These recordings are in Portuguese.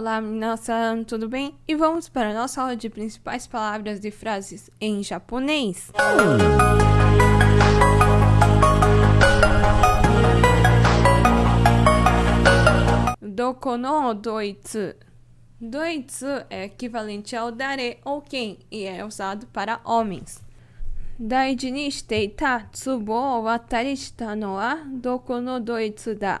Olá, nossa, tudo bem? E vamos para a nossa aula de principais palavras e frases em japonês. Doko no doitsu. Doitsu é equivalente ao dare ou quem e é usado para homens. Daiji ni shiteita tsubo wa shita no wa doko no doitsu da.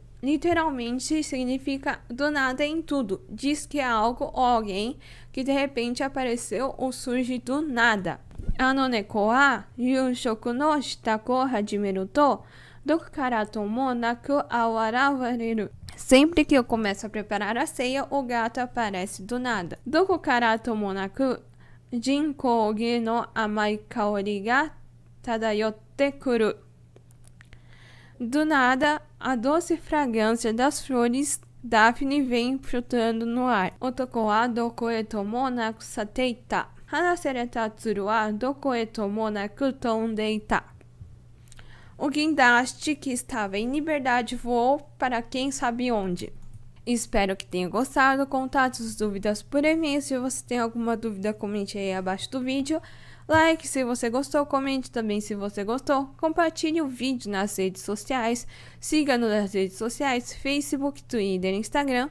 literalmente significa do nada em tudo. Diz que é algo ou alguém que de repente apareceu ou surge do nada. Ano neko wa shoku no shitako hajimeru to doku kara tomo naku awarawareru. Sempre que eu começo a preparar a ceia, o gato aparece do nada. Doku kara tomo naku jinkougi no amai kaori ga tadayotte kuru. Do nada, a doce fragrância das flores Daphne vem flutuando no ar. Otoko wa doko e tomo naku sateita. Hanasereta tsuru wa doko e tomo naku tondeita. O guindaste que estava em liberdade voou para quem sabe onde. Espero que tenha gostado. Contatos, suas dúvidas por e-mail. Se você tem alguma dúvida, comente aí abaixo do vídeo. Like se você gostou, comente também se você gostou. Compartilhe o vídeo nas redes sociais. Siga-nos nas redes sociais: Facebook, Twitter, Instagram.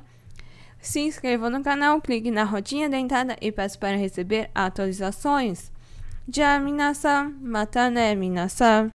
Se inscreva no canal, clique na rodinha dentada e peço para receber atualizações. Já minasa, matané ne minasa.